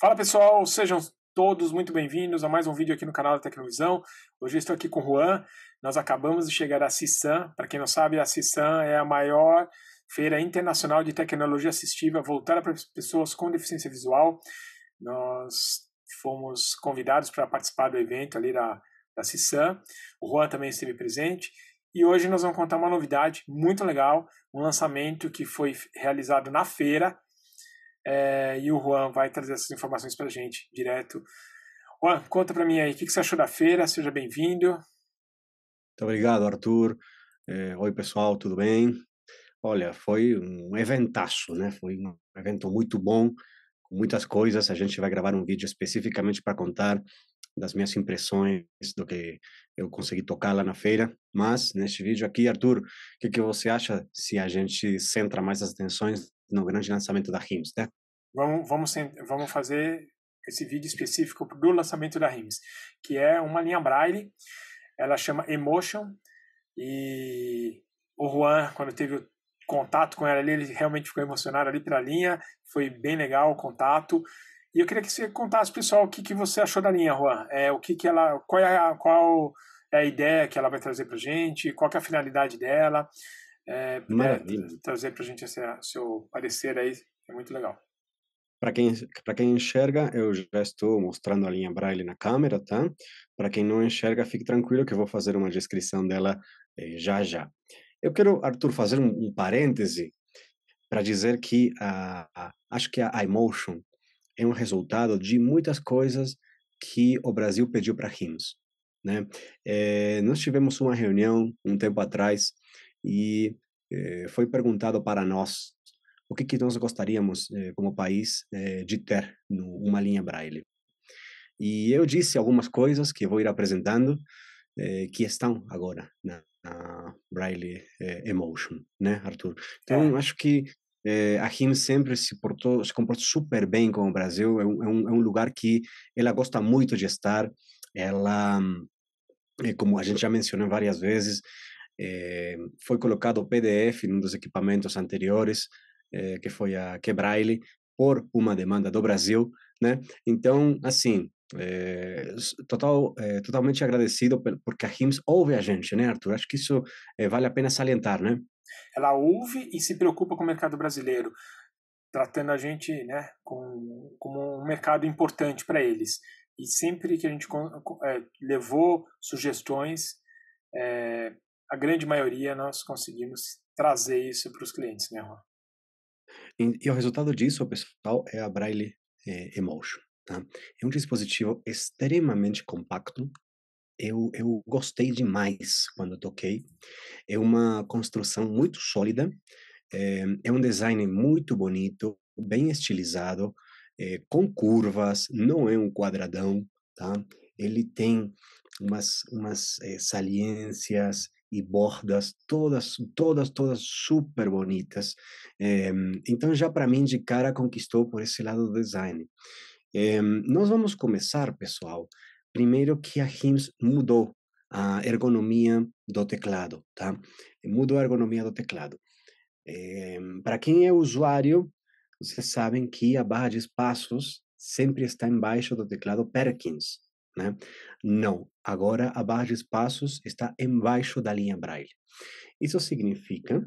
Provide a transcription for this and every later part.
Fala pessoal, sejam todos muito bem-vindos a mais um vídeo aqui no canal da Tecnovisão. Hoje estou aqui com o Juan. Nós acabamos de chegar à CISAM. Para quem não sabe, a CISAM é a maior feira internacional de tecnologia assistiva voltada para pessoas com deficiência visual. Nós fomos convidados para participar do evento ali da, da CISAM. O Juan também esteve presente. E hoje nós vamos contar uma novidade muito legal, um lançamento que foi realizado na feira é, e o Juan vai trazer essas informações para a gente direto. Juan, conta para mim aí, o que, que você achou da feira? Seja bem-vindo. Muito obrigado, Arthur. É, Oi, pessoal, tudo bem? Olha, foi um eventaço, né? Foi um evento muito bom, com muitas coisas. A gente vai gravar um vídeo especificamente para contar das minhas impressões do que eu consegui tocar lá na feira. Mas, neste vídeo aqui, Arthur, o que, que você acha se a gente centra mais as atenções no grande lançamento da RIMS, né? Vamos, vamos, vamos fazer esse vídeo específico do lançamento da RIMS, que é uma linha Braille, ela chama Emotion, e o Juan, quando teve o contato com ela ali, ele realmente ficou emocionado ali pela linha, foi bem legal o contato. E eu queria que você contasse, pessoal, o que, que você achou da linha, Juan. É, o que, que ela, qual, é a, qual é a ideia que ela vai trazer para gente, qual é a finalidade dela. É, é, Maravilha. trazer para a gente esse seu parecer aí, é muito legal. Para quem, para quem enxerga, eu já estou mostrando a linha Braille na câmera, tá? Para quem não enxerga, fique tranquilo que eu vou fazer uma descrição dela eh, já já. Eu quero, Arthur, fazer um, um parêntese para dizer que a, a, acho que a iMotion é um resultado de muitas coisas que o Brasil pediu para RIMS. Né? É, nós tivemos uma reunião um tempo atrás e eh, foi perguntado para nós o que, que nós gostaríamos eh, como país eh, de ter numa linha Braille. E eu disse algumas coisas que vou ir apresentando eh, que estão agora na, na Braille Emotion, eh, né, Arthur? Então, é. acho que é, a RIM sempre se portou, se comportou super bem com o Brasil. É um, é um, é lugar que ela gosta muito de estar. Ela, como a gente já mencionou várias vezes, eh, foi colocado o PDF um dos equipamentos anteriores, eh, que foi a Quebraile, por uma demanda do Brasil, né? Então, assim, é, total, é, totalmente agradecido porque a RIMS ouve a gente, né, Arthur? Acho que isso é, vale a pena salientar, né? Ela ouve e se preocupa com o mercado brasileiro, tratando a gente né, como, como um mercado importante para eles. E sempre que a gente levou sugestões, a grande maioria nós conseguimos trazer isso para os clientes, né, Juan? E, e, o resultado disso, pessoal, é a Braille é, Emotion. Tá? É um dispositivo extremamente compacto. Eu, eu gostei demais quando toquei. É uma construção muito sólida. É, é um design muito bonito, bem estilizado, é, com curvas. Não é um quadradão, tá? Ele tem umas, umas saliências e bordas, todas, todas, todas super bonitas. É, então, já para mim, de cara, conquistou por esse lado do design. É, nós vamos começar, pessoal, primeiro que a Hims mudou a ergonomia do teclado, tá? Mudou a ergonomia do teclado. É, para quem é usuário, vocês sabem que a barra de espaços sempre está embaixo do teclado Perkins, né? Não, agora a barra de espaços está embaixo da linha braille. Isso significa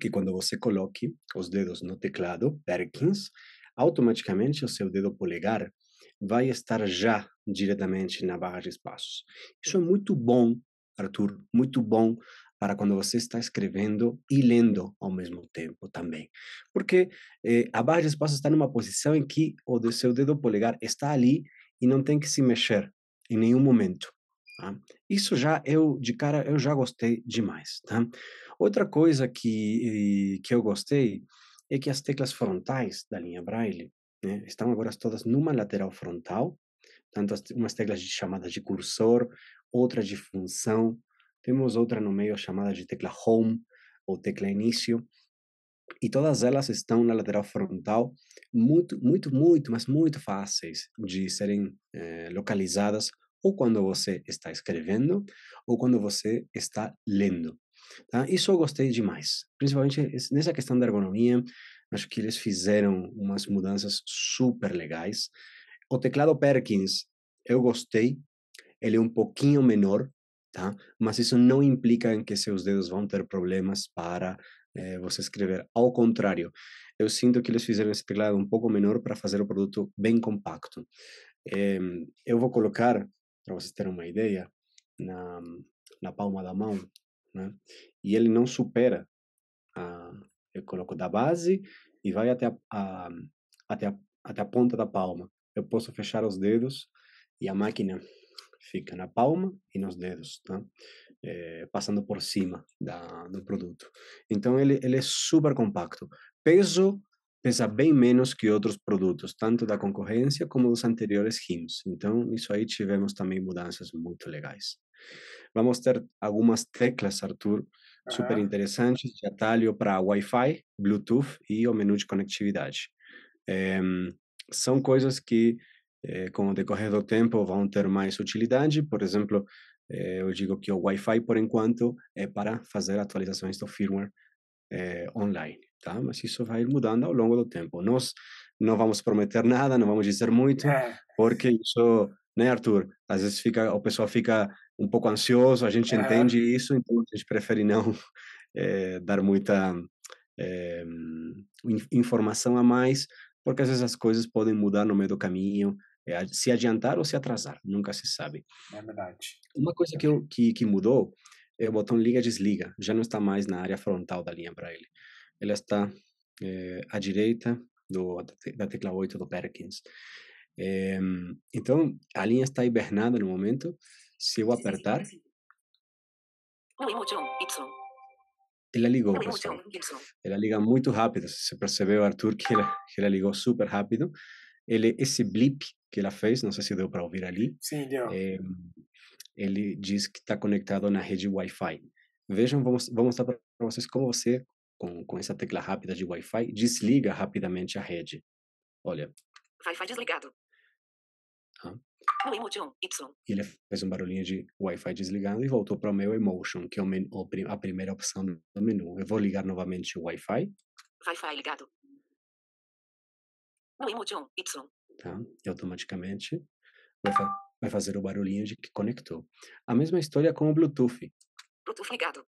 que quando você coloque os dedos no teclado Perkins, automaticamente o seu dedo polegar vai estar já diretamente na barra de espaços. Isso é muito bom, Arthur, muito bom para quando você está escrevendo e lendo ao mesmo tempo também. Porque eh, a barra de espaços está numa posição em que o seu dedo polegar está ali e não tem que se mexer em nenhum momento. Tá? Isso já eu, de cara, eu já gostei demais. Tá? Outra coisa que, eh, que eu gostei é que as teclas frontais da linha Braille né, estão agora todas numa lateral frontal, tanto as, umas teclas de, chamadas de cursor, outra de função, temos outra no meio chamada de tecla home ou tecla início, e todas elas estão na lateral frontal, muito, muito, muito, mas muito fáceis de serem eh, localizadas ou quando você está escrevendo ou quando você está lendo. Tá? Isso eu gostei demais, principalmente nessa questão da ergonomia. Acho que eles fizeram umas mudanças super legais. O teclado Perkins eu gostei, ele é um pouquinho menor, tá? Mas isso não implica em que seus dedos vão ter problemas para é, você escrever. Ao contrário, eu sinto que eles fizeram esse teclado um pouco menor para fazer o produto bem compacto. É, eu vou colocar, para vocês terem uma ideia, na, na palma da mão, né? E ele não supera a, eu coloco da base e vai até a, a, até, a, até a ponta da palma. Eu posso fechar os dedos e a máquina fica na palma e nos dedos, tá? É, passando por cima da, do produto. Então ele, ele é super compacto. Peso pesa bem menos que outros produtos, tanto da concorrência como dos anteriores Hims. Então, isso aí tivemos também mudanças muito legais. Vamos ter algumas teclas, Arthur, uhum. super interessantes, de atalho para Wi-Fi, Bluetooth e o menu de conectividade. É, são coisas que eh, com o decorrer do tempo vão ter mais utilidade. Por exemplo, eu eh, digo que o Wi-Fi, por enquanto, é para fazer atualizações do firmware eh, online, tá? Mas isso vai mudando ao longo do tempo. Nós não vamos prometer nada, não vamos dizer muito, eh. porque isso, né, Arthur? Às vezes fica, o pessoal fica um pouco ansioso, a gente é. entende isso, então a gente prefere não dar muita informação a mais, porque às vezes as coisas podem mudar no meio do caminho, é se adiantar ou se atrasar, nunca se sabe. É verdade. Uma coisa que, eu, que, que mudou é o botão liga-desliga. Já não está mais na área frontal da linha Braille. Ela está é, à direita do, da tecla 8 do Perkins. É, então, a linha está hibernada no momento. Se eu apertar... Ela ligou, pessoal. Ela liga muito rápido. Você percebeu, Arthur, que ela, que ela ligou super rápido ele esse blip que ela fez, não sei se deu para ouvir ali. Sim, deu. É, ele diz que está conectado na rede Wi-Fi. Vejam, vou, vou mostrar para vocês como você, com, com essa tecla rápida de Wi-Fi, desliga rapidamente a rede. Olha. Wi-Fi desligado. Ah. No Emotion, Y. Ele fez um barulhinho de Wi-Fi desligando e voltou para o meu Emotion, que é o menu, a primeira opção do menu. Eu vou ligar novamente o Wi-Fi. Wi-Fi ligado. No Tá, e automaticamente vai, fa vai fazer o barulhinho de que conectou. A mesma história com o Bluetooth. Bluetooth ligado.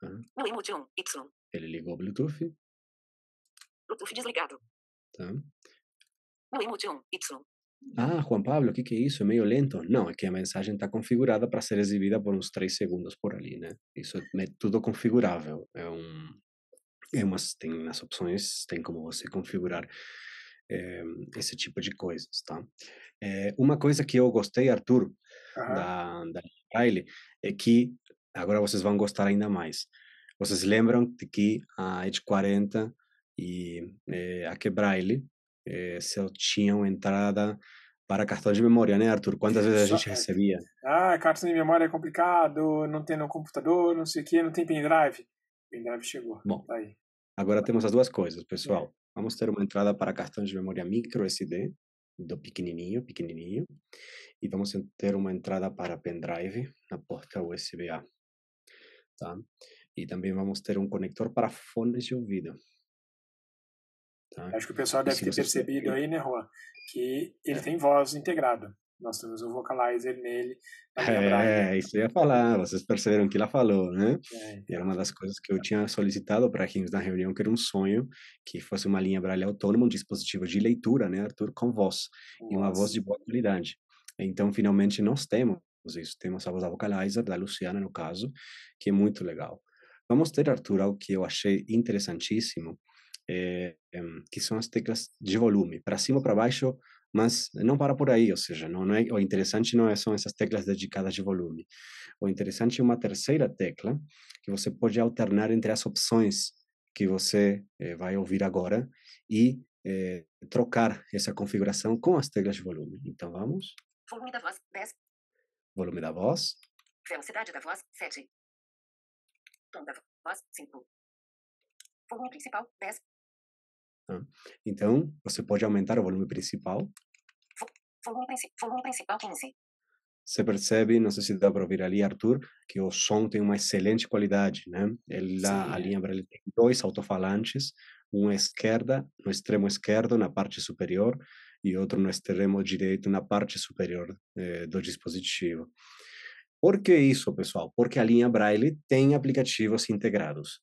Tá. Ele ligou o Bluetooth. Bluetooth desligado. Tá. No Ah, Juan Pablo, o que, que é isso? É meio lento? Não, é que a mensagem está configurada para ser exibida por uns 3 segundos por ali, né? Isso é né, tudo configurável. É um, é umas, tem nas opções, tem como você configurar é, esse tipo de coisas, tá? É, uma coisa que eu gostei, Arthur, uhum. da, Braille, é que, agora vocês vão gostar ainda mais, vocês lembram de que a Edge 40 e é, a Quebraile é, só tinham entrada para cartão de memória, né, Arthur? Quantas vezes a gente recebia? Ah, cartão de memória é complicado, não tem no computador, não sei o quê, não tem pendrive chegou. Bom, tá agora temos as duas coisas, é. pessoal. É. Vamos ter uma entrada para cartões de memória micro SD, do pequenininho, pequenininho. E vamos ter uma entrada para pendrive na porta USB-A. Tá? E também vamos ter um conector para fones de ouvido. Tá? Acho que o pessoal deve ter percebido aí, né, Juan? Que ele é. tem voz integrado nós temos o vocalizer nele. É, praia. isso eu ia falar, vocês perceberam que ela falou, né? É. Era uma das coisas que eu tinha solicitado para a gente na reunião, que era um sonho que fosse uma linha Braille autônoma, um dispositivo de leitura, né, Arthur, com voz, Nossa. e uma voz de boa qualidade. Então, finalmente, nós temos isso, temos a voz da Vocalizer, da Luciana, no caso, que é muito legal. Vamos ter, Arthur, algo que eu achei interessantíssimo, é, que são as teclas de volume, para cima, para baixo, mas não para por aí, ou seja, não, não é, o interessante não é, são essas teclas dedicadas de volume. O interessante é uma terceira tecla que você pode alternar entre as opções que você eh, vai ouvir agora e eh, trocar essa configuração com as teclas de volume. Então vamos. Volume da voz 10. Volume da voz. Velocidade da voz 7. Tom da voz 5. Volume principal 10. Tá? Então, você pode aumentar o volume principal. Volume, volume principal 15. Você percebe, não sei se dá para ouvir ali, Arthur, que o som tem uma excelente qualidade, né? Ele, lá a linha Braille tem dois altofalantes, um à esquerda, no extremo esquerdo, na parte superior, e outro no extremo direito, na parte superior eh, do dispositivo. Por que isso, pessoal? Porque a linha Braille tem aplicativos integrados.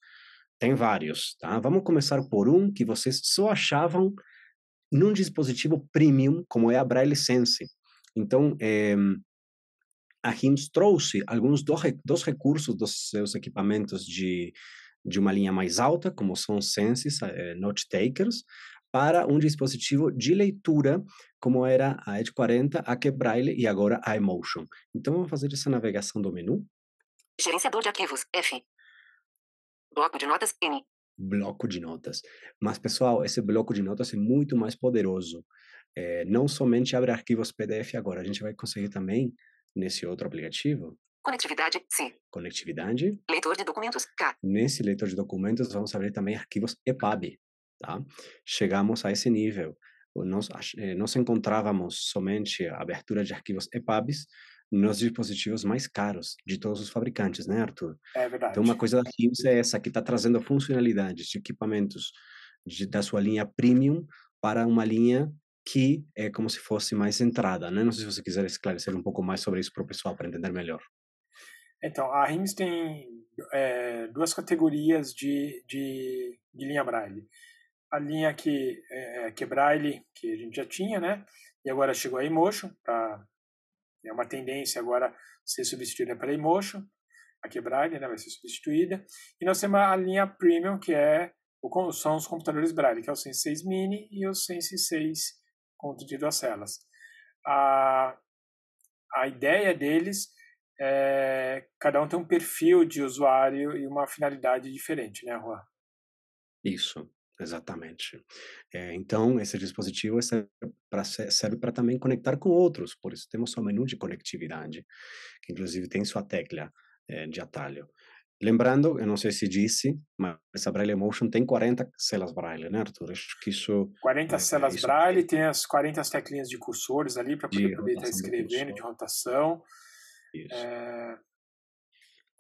Tem vários, tá? Vamos começar por um que vocês só achavam num dispositivo premium, como é a Braille Sense. Então, é, a Hims trouxe alguns do, dos recursos dos seus equipamentos de, de uma linha mais alta, como são os Senses, é, Note Takers, para um dispositivo de leitura, como era a Edge 40, a Braille e agora a Emotion. Então, vamos fazer essa navegação do menu. Gerenciador de arquivos, F. Bloco de notas N. Bloco de notas. Mas, pessoal, esse bloco de notas é muito mais poderoso. É, não somente abre arquivos PDF agora, a gente vai conseguir também nesse outro aplicativo. Conectividade, C. Conectividade. Leitor de documentos, K. Nesse leitor de documentos, vamos abrir também arquivos EPUB, tá? Chegamos a esse nível. Nós, eh, nós encontrávamos somente a abertura de arquivos EPUBs nos dispositivos mais caros de todos os fabricantes, né, Arthur? É verdade. Então, uma coisa da Hims é essa, que está trazendo funcionalidades de equipamentos de, da sua linha premium para uma linha que é como se fosse mais entrada, né? Não sei se você quiser esclarecer um pouco mais sobre isso para o pessoal, para entender melhor. Então, a RIMS tem é, duas categorias de, de, de, linha Braille. A linha que é, é, que é Braille, que a gente já tinha, né? E agora chegou a Emotion, para é uma tendência agora ser substituída pela Emotion, a quebrada né, vai ser substituída. E nós temos a linha Premium, que é o, são os computadores Braille, que é o Sense 6 Mini e o Sense 6 conto de duas celas. A, a ideia deles é cada um tem um perfil de usuário e uma finalidade diferente, né, Juan? Isso exatamente. É, então, esse dispositivo é serve para também conectar com outros, por isso temos o menu de conectividade, que inclusive tem sua tecla é, de atalho. Lembrando, eu não sei se disse, mas a Braille Motion tem 40 celas Braille, né, Arthur? Acho que isso. 40 é, é, celas isso Braille, tem as 40 teclinhas de cursores ali para poder estar tá escrevendo, de rotação. Isso. É,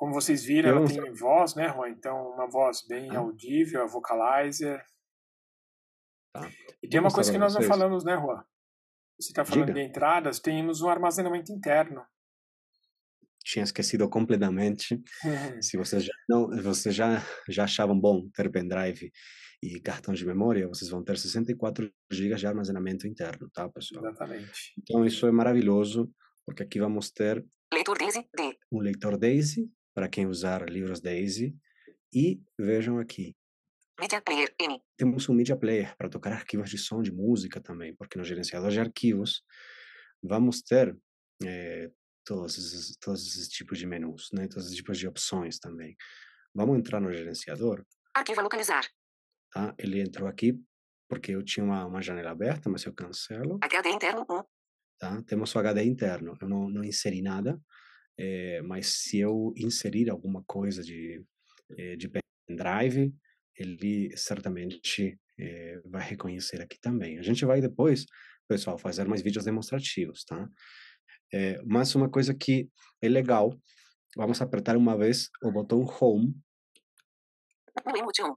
como vocês viram, ela tem voz, né, Juan? Então, uma voz bem audível, a vocalizer. Tá. E tem uma coisa que nós não falamos, né, Juan? Você está falando Diga. de entradas, temos um armazenamento interno. Tinha esquecido completamente. Uhum. Se vocês já, não, já, já achavam bom ter pendrive e cartão de memória, vocês vão ter 64 GB de armazenamento interno, tá, pessoal? Exatamente. Então, isso é maravilhoso, porque aqui vamos ter. Leitor Daisy D. Um leitor Daisy para quem usar livros Daisy. E vejam aqui. Media Player N. Temos um Media Player para tocar arquivos de som de música também, porque no gerenciador de arquivos vamos ter é, todos, esses, todos esses tipos de menus, né? todos esses tipos de opções também. Vamos entrar no gerenciador. Arquivo localizar. Tá? Ele entrou aqui porque eu tinha uma, uma janela aberta, mas eu cancelo. HD interno 1. Tá? Temos o HD interno. Eu não, não inseri nada. É, mas se eu inserir alguma coisa de, eh, de pendrive, ele certamente é, vai reconhecer aqui também. A gente vai depois, pessoal, fazer mais vídeos demonstrativos, tá? É, mas uma coisa que é legal, vamos apertar uma vez o botão Home. Emotion,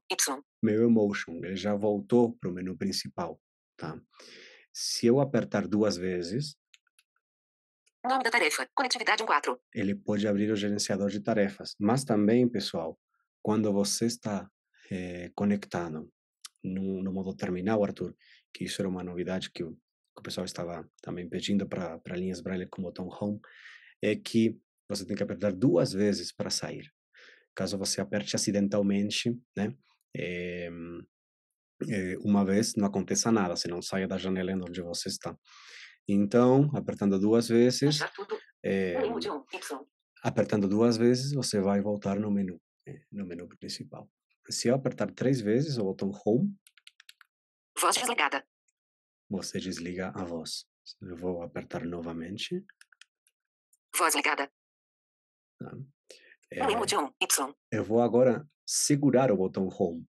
Meu Emotion, ele já voltou para o menu principal, tá? Se eu apertar duas vezes, Nome da tarefa. Conectividade 14. Ele pode abrir o gerenciador de tarefas. Mas também, pessoal, quando você está é, conectado no, no, modo terminal, Arthur, que isso era uma novidade que o, que o pessoal estava também pedindo para linhas Braille com o botão Home, é que você tem que apertar duas vezes para sair. Caso você aperte acidentalmente, né? É, é, uma vez, não aconteça nada, você não saia da janela onde você está. Então, apertando duas vezes, é, apertando duas vezes, você vai voltar no menu, é, no menu principal. Se eu apertar três vezes o botão Home, voz desligada. Você desliga a voz. Eu vou apertar novamente. Voz ligada. Tá. É, eu vou agora segurar o botão Home.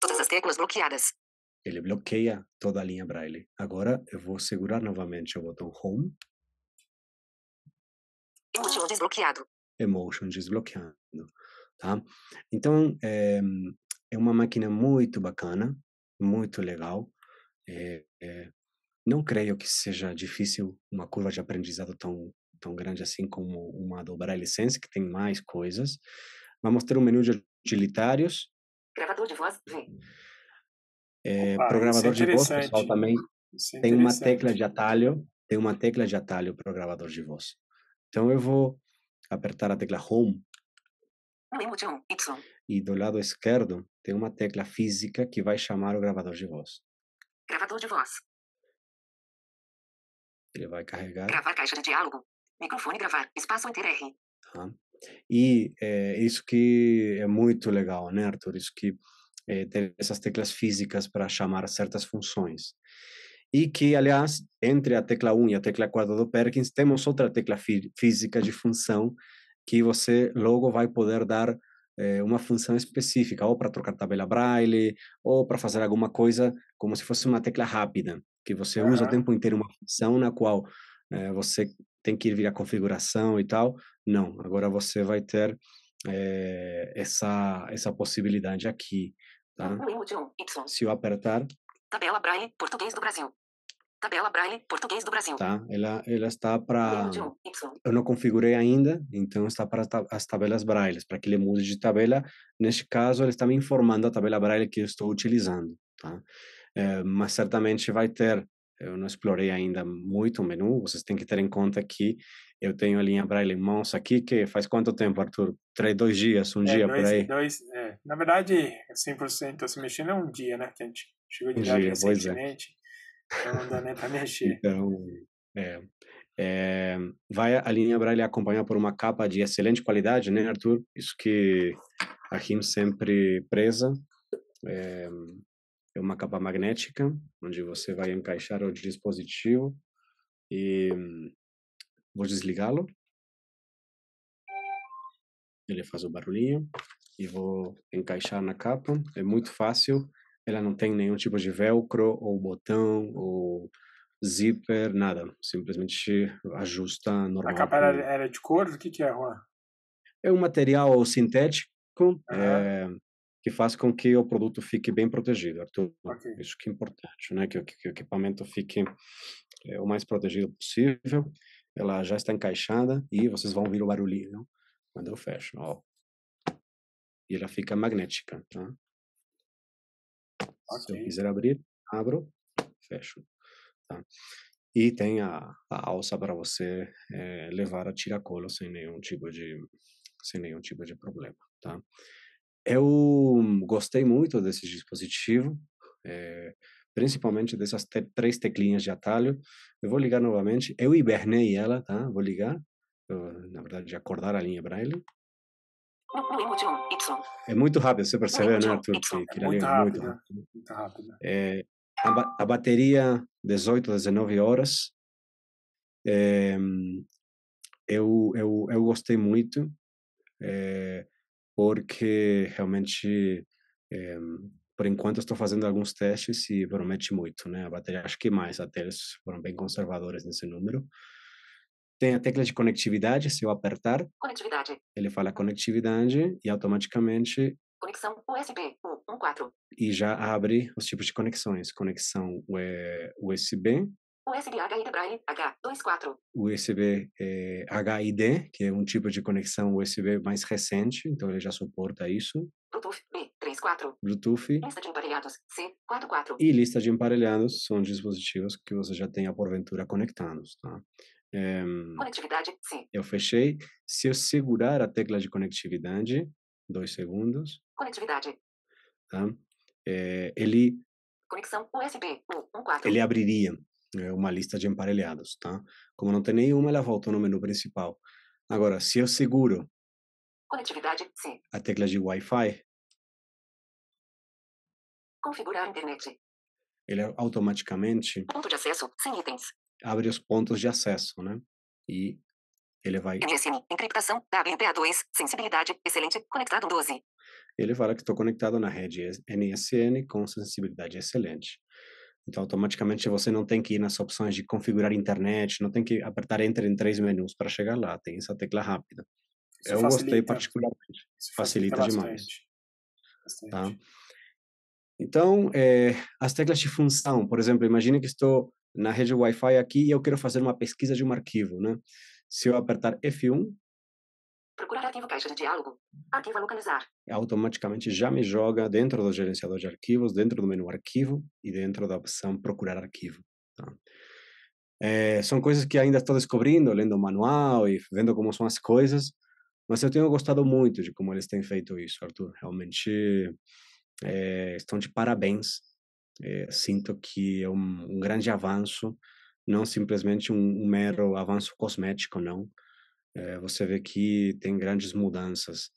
Todas as teclas bloqueadas ele bloqueia toda a linha Braille. Agora eu vou segurar novamente o botão Home. Emotion desbloqueado. Emotion desbloqueando, tá? Então, é, é uma máquina muito bacana, muito legal. É, é, não creio que seja difícil uma curva de aprendizado tão, tão grande assim como uma do Braille Sense, que tem mais coisas. Vamos ter um menu de utilitários. Gravador de voz, vem é, Opa, programador é de voz, pessoal, também é tem uma tecla de atalho, tem uma tecla de atalho programador de voz. Então eu vou apertar a tecla Home. E do lado esquerdo tem uma tecla física que vai chamar o gravador de voz. Gravador de voz. Ele vai carregar. Gravar caixa de diálogo. Microfone gravar. Espaço enter R. E é, isso que é muito legal, né, Arthur? Isso que eh, ter essas teclas físicas para chamar certas funções. E que, aliás, entre a tecla 1 e a tecla 4 do Perkins, temos outra tecla fí física de função que você logo vai poder dar eh, uma função específica, ou para trocar tabela braille, ou para fazer alguma coisa como se fosse uma tecla rápida, que você uhum. usa o tempo inteiro uma função na qual eh, você tem que ir vir a configuração e tal. Não, agora você vai ter é, essa, essa possibilidade aqui. Tá? Se eu apertar. Tabela Braille, português do Brasil. Tabela Braille, português do Brasil. Tá, ela, ela está para. Eu não configurei ainda, então está para as tabelas Braille. Para que ele mude de tabela, neste caso, ele está me informando a tabela Braille que eu estou utilizando. Tá? É, mas certamente vai ter eu não explorei ainda muito o menu. Vocês têm que ter em conta que eu tenho a linha Braille em mãos aqui, que faz quanto tempo, Arthur? Três, dois dias, um é, dia dois, por aí? Dois, é. Na verdade, 100% se assim, mexendo é um dia, né? Que a gente chegou de um idade dia, é. recentemente, então não dá nem para mexer. Então, é, é, vai a linha Braille acompanhar por uma capa de excelente qualidade, né, Arthur? Isso que a RIM sempre preza. É, é uma capa magnética, onde você vai encaixar o dispositivo e vou desligá-lo. Ele faz o barulhinho e vou encaixar na capa. É muito fácil, ela não tem nenhum tipo de velcro ou botão ou zíper, nada. Simplesmente ajusta normal. A capa era, era de couro? O que, que é, Juan? É um material sintético. Uhum. É, que faz com que o produto fique bem protegido, Arthur. Okay. Isso que é importante, né? Que, que, que o equipamento fique é, o mais protegido possível. Ela já está encaixada e vocês vão ouvir o barulhinho quando eu fecho. Ó. E ela fica magnética, tá? Okay. Se eu quiser abrir, abro, fecho. Tá? E tem a, a alça para você é, levar a tiracolo sem nenhum tipo de sem nenhum tipo de problema, tá? Eu gostei muito desse dispositivo, é, principalmente dessas te três teclinhas de atalho. Eu vou ligar novamente. Eu hibernei ela, tá? Vou ligar. Eu, na verdade, já acordar a linha Braille. É muito rápido, você percebeu, né, Arthur? Que, que é muito, rápido, muito rápido. Muito rápido. É, a, ba a, bateria, 18, 19 horas. É, eu, eu, eu gostei muito. É, porque realmente, é, por enquanto, estou fazendo alguns testes e promete muito, né? A bateria, acho que mais até, eles foram bem conservadores nesse número. Tem a tecla de conectividade, se eu apertar, conectividade. ele fala conectividade e automaticamente Conexão USB 114. E já abre os tipos de conexões. Conexão eh, USB, USB HID Braille H24. USB eh, HID, que é um tipo de conexão USB mais recente, então ele já suporta isso. Bluetooth B34. Bluetooth. Lista de emparelhados C44. E lista de emparelhados são dispositivos que você já tenha porventura conectados, tá? É, conectividade, sim. Eu fechei. Se eu segurar a tecla de conectividade, dois segundos. Conectividade. Tá? É, ele. Conexão USB 14 Ele abriria é uma lista de emparelhados, tá? Como não tem nenhuma, ela volta no menu principal. Agora, se eu seguro Conectividade, sim. a tecla de Wi-Fi, configurar a internet. Ele automaticamente ponto de acesso sem itens. Abre os pontos de acesso, né? E ele vai MSM, encriptação, WPA2, sensibilidade, excelente, conectado 12. Ele fala que estou conectado na rede NSN com sensibilidade excelente. Então, automaticamente você não tem que ir nas opções de configurar internet, não tem que apertar Enter em três menus para chegar lá, tem essa tecla rápida. Isso Eu facilita, gostei particularmente, facilita, facilita demais. Tá? Então, é, as teclas de função, por exemplo, imagine que estou na rede Wi-Fi aqui e eu quero fazer uma pesquisa de um arquivo, né? Se eu apertar F1, Procurar arquivo caixa de diálogo. Arquivo a localizar. Automaticamente já me joga dentro do gerenciador de arquivos, dentro do menu arquivo e dentro da opção procurar arquivo. Tá? É, são coisas que ainda estou descobrindo, lendo o manual e vendo como são as coisas, mas eu tenho gostado muito de como eles têm feito isso, Arthur. Realmente é, estão de parabéns. É, sinto que é um, um grande avanço, não simplesmente um, um mero avanço cosmético, não é, você vê que tem grandes mudanças.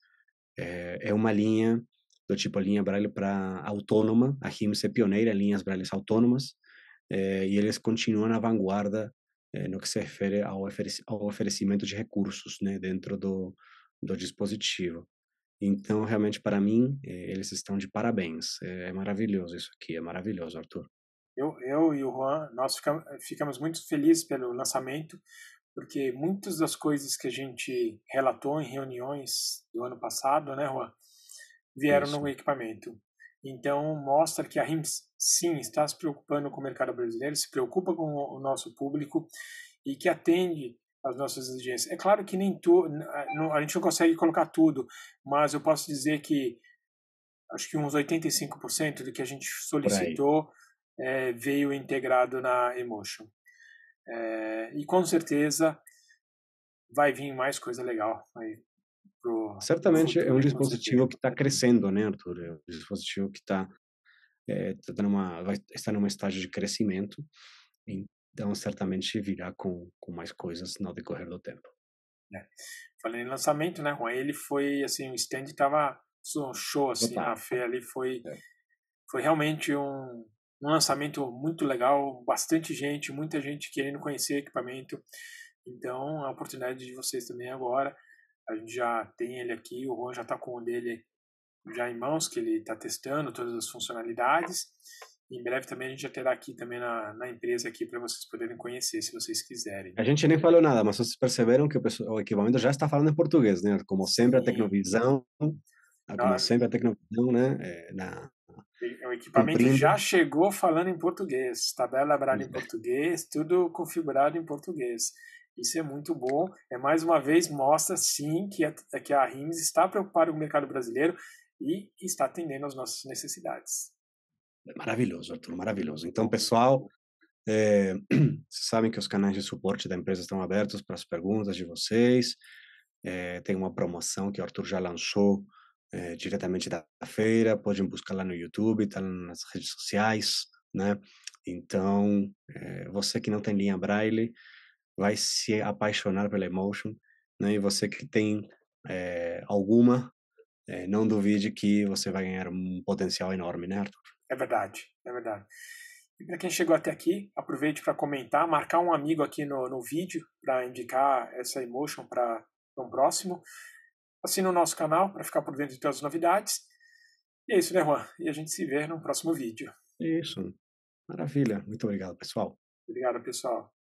É, é uma linha do tipo a linha Braille para autônoma, a RIMS é pioneira em linhas Braille autônomas, eh, e eles continuam na vanguarda no que se refere ao, ao oferecimento de recursos né, dentro do, do dispositivo. Então, realmente, para mim, eles estão de parabéns. É, é maravilhoso isso aqui, é maravilhoso, Arthur. Eu, eu e o Juan, nós ficamos, ficamos muito felizes pelo lançamento, porque muitas das coisas que a gente relatou em reuniões do ano passado, né, Juan, vieram Isso. no equipamento. Então, mostra que a RIMS, sim, está se preocupando com o mercado brasileiro, se preocupa com o nosso público e que atende às nossas exigências. É claro que nem tu, a gente não consegue colocar tudo, mas eu posso dizer que acho que uns 85% do que a gente solicitou é, veio integrado na Emotion. É, e com certeza vai vir mais coisa legal aí pro, Certamente pro futuro, é um dispositivo que está crescendo, né, Arthur? É um dispositivo que está é, tá numa, vai estar numa estágio de crescimento, então certamente virá com, com mais coisas no decorrer do tempo. É. Falei em lançamento, né, Juan? Ele foi, assim, o stand estava um show, assim, Total. a feira ali foi, é. foi realmente um, um lançamento muito legal, bastante gente, muita gente querendo conhecer o equipamento. Então, é a oportunidade de vocês também agora. A gente já tem ele aqui, o Juan já está com o dele já em mãos, que ele está testando todas as funcionalidades. Em breve também a gente já terá aqui também na, na empresa aqui para vocês poderem conhecer, se vocês quiserem. A gente nem falou nada, mas vocês perceberam que o, o equipamento já está falando em português, né? Como sempre a Tecnovisão, como sempre a Tecnovisão, né? É, na, o equipamento Cumprindo. já chegou falando em português, tabela abrada em português, tudo configurado em português. Isso é muito bom. É mais uma vez mostra sim que a, é que a RIMS está preocupada com o mercado brasileiro e está atendendo às nossas necessidades. É maravilhoso, Arthur, maravilhoso. Então, pessoal, é, sabem que os canais de suporte da empresa estão abertos para as perguntas de vocês. É, tem uma promoção que o Arthur já lançou é, diretamente da feira, podem buscar lá no YouTube, tá nas redes sociais, né? Então, é, você que não tem linha Braille vai se apaixonar pela Emotion, né? E você que tem é, alguma, não duvide que você vai ganhar um potencial enorme, né, Arthur? É verdade, é verdade. E para quem chegou até aqui, aproveite para comentar, marcar um amigo aqui no, no vídeo para indicar essa Emotion para um próximo. Assina o nosso canal para ficar por dentro de todas as novidades. E é isso, né, Juan? E a gente se vê no próximo vídeo. Isso. Maravilha. Muito obrigado, pessoal. Obrigado, pessoal.